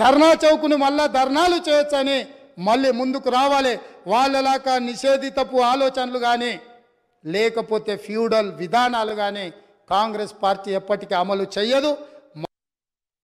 ధర్నా చౌకును మళ్ళా ధర్నాలు చేయొచ్చని మళ్ళీ ముందుకు రావాలి వాళ్ళలాక నిషేధితపు ఆలోచనలు కానీ లేకపోతే ఫ్యూడల్ విధానాలు కానీ కాంగ్రెస్ పార్టీ ఎప్పటికీ అమలు చేయదు